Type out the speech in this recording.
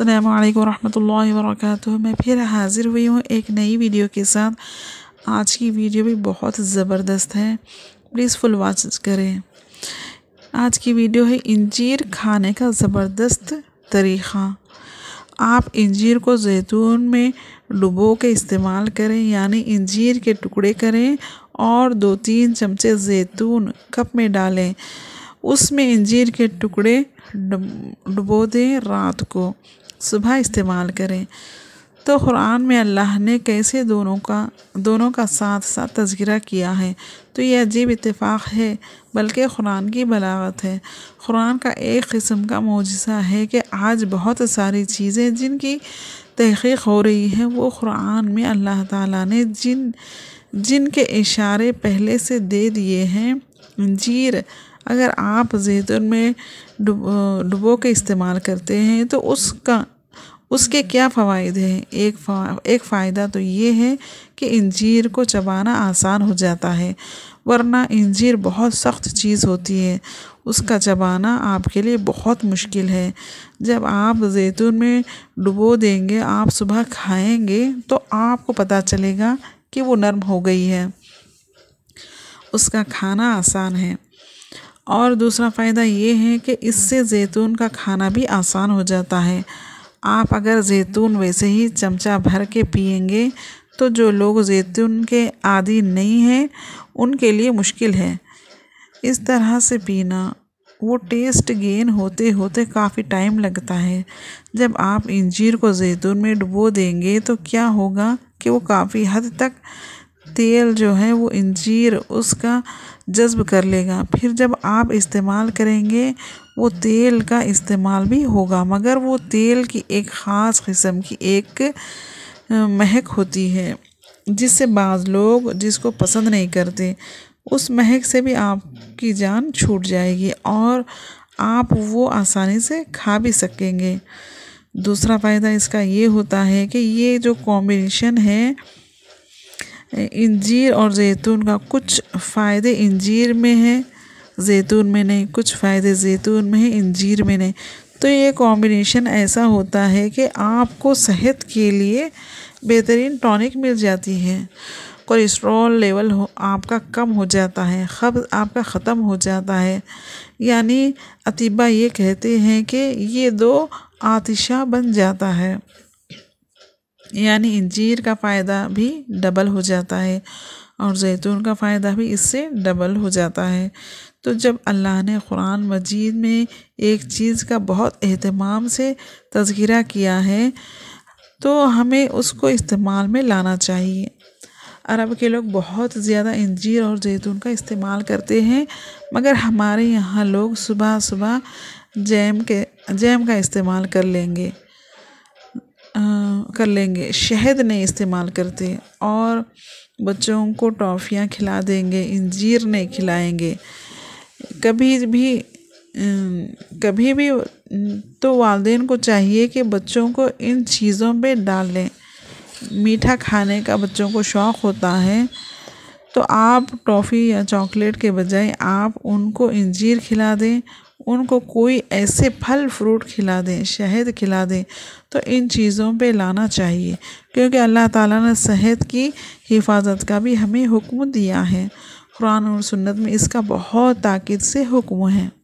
अल्लाम वरहमल वर्क मैं फिर हाज़िर हुई हूँ एक नई वीडियो के साथ आज की वीडियो भी बहुत ज़बरदस्त है प्लीज़ फुल वॉच करें आज की वीडियो है इंजीर खाने का ज़बरदस्त तरीक़ा आप इंजीर को जैतून में डुबो के इस्तेमाल करें यानी इंजीर के टुकड़े करें और दो तीन चमचे जैतून कप में डालें उसमें इंजीर के टुकड़े डुबो दें रात को सुबह इस्तेमाल करें तो कुरान में अल्लाह ने कैसे दोनों का दोनों का साथ साथ तस्करा किया है तो ये अजीब इतफ़ाक़ है बल्कि कुरान की बलागत है कुरान का एक किस्म का मुजसा है कि आज बहुत सारी चीज़ें जिनकी तहकीक हो रही है वो कुरान में अल्लाह ताला ने जिन जिनके इशारे पहले से दे दिए हैं जीर अगर आप ज़ैतून में डुबो के इस्तेमाल करते हैं तो उसका उसके क्या फ़वाद हैं एक फा, एक फ़ायदा तो ये है कि इंजीर को चबाना आसान हो जाता है वरना इंजीर बहुत सख्त चीज़ होती है उसका चबाना आपके लिए बहुत मुश्किल है जब आप जैतून में डुबो देंगे आप सुबह खाएंगे तो आपको पता चलेगा कि वो नरम हो गई है उसका खाना आसान है और दूसरा फ़ायदा ये है कि इससे जैतून का खाना भी आसान हो जाता है आप अगर जैतून वैसे ही चमचा भर के पियेंगे तो जो लोग जैतून के आदि नहीं हैं उनके लिए मुश्किल है इस तरह से पीना वो टेस्ट गेन होते होते काफ़ी टाइम लगता है जब आप इंजीर को जैतून में डुबो देंगे तो क्या होगा कि वो काफ़ी हद तक तेल जो है वो इंजीर उसका जज्ब कर लेगा फिर जब आप इस्तेमाल करेंगे वो तेल का इस्तेमाल भी होगा मगर वो तेल की एक ख़ास किस्म की एक महक होती है जिससे बाज़ लोग जिसको पसंद नहीं करते उस महक से भी आपकी जान छूट जाएगी और आप वो आसानी से खा भी सकेंगे दूसरा फ़ायदा इसका ये होता है कि ये जो कॉम्बिनेशन है इंजीर और जैतून का कुछ फ़ायदे इंजीर में है जैतून में नहीं कुछ फ़ायदे जैतून में है इंजीर में नहीं तो ये कॉम्बिनेशन ऐसा होता है कि आपको सेहत के लिए बेहतरीन टॉनिक मिल जाती है कोलेस्ट्रॉल लेवल हो आपका कम हो जाता है खब आपका ख़त्म हो जाता है यानी अतीबा ये कहते हैं कि ये दो आतिशा बन जाता है यानी इंजीर का फ़ायदा भी डबल हो जाता है और जैतून का फ़ायदा भी इससे डबल हो जाता है तो जब अल्लाह ने कुरान मजीद में एक चीज़ का बहुत अहतमाम से तस्करा किया है तो हमें उसको इस्तेमाल में लाना चाहिए अरब के लोग बहुत ज़्यादा इंजीर और जैतून का इस्तेमाल करते हैं मगर हमारे यहाँ लोग सुबह सुबह जैम के जैम का इस्तेमाल कर लेंगे कर लेंगे शहद नहीं इस्तेमाल करते और बच्चों को टॉफ़ियाँ खिला देंगे इंजीर नहीं खिलाएंगे कभी भी कभी भी तो वालदे को चाहिए कि बच्चों को इन चीज़ों पे डाल लें मीठा खाने का बच्चों को शौक़ होता है तो आप टॉफ़ी या चॉकलेट के बजाय आप उनको इंजीर खिला दें उनको कोई ऐसे फल फ्रूट खिला दें शहद खिला दें तो इन चीज़ों पे लाना चाहिए क्योंकि अल्लाह ताला ने सेहत की हिफाजत का भी हमें हुक्म दिया है कुरान और सुन्नत में इसका बहुत ताक़द से हुक्म है